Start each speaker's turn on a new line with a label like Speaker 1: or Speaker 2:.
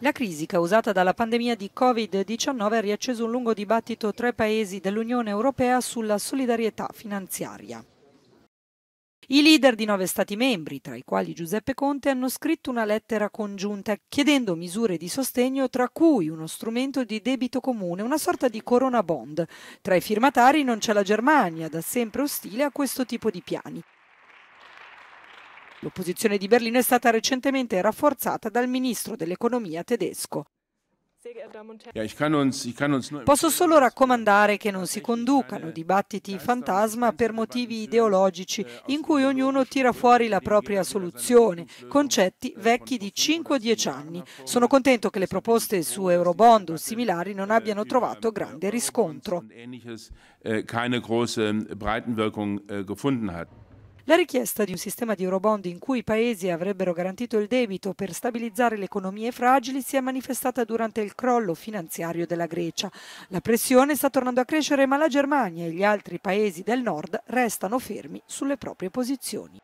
Speaker 1: La crisi causata dalla pandemia di Covid-19 ha riacceso un lungo dibattito tra i paesi dell'Unione Europea sulla solidarietà finanziaria. I leader di nove Stati membri, tra i quali Giuseppe Conte, hanno scritto una lettera congiunta chiedendo misure di sostegno, tra cui uno strumento di debito comune, una sorta di corona bond. Tra i firmatari non c'è la Germania, da sempre ostile a questo tipo di piani. L'opposizione di Berlino è stata recentemente rafforzata dal ministro dell'economia tedesco. Posso solo raccomandare che non si conducano dibattiti fantasma per motivi ideologici in cui ognuno tira fuori la propria soluzione, concetti vecchi di 5-10 anni. Sono contento che le proposte su Eurobond o similari non abbiano trovato grande riscontro. Äh, la richiesta di un sistema di Eurobond in cui i paesi avrebbero garantito il debito per stabilizzare le economie fragili si è manifestata durante il crollo finanziario della Grecia. La pressione sta tornando a crescere ma la Germania e gli altri paesi del nord restano fermi sulle proprie posizioni.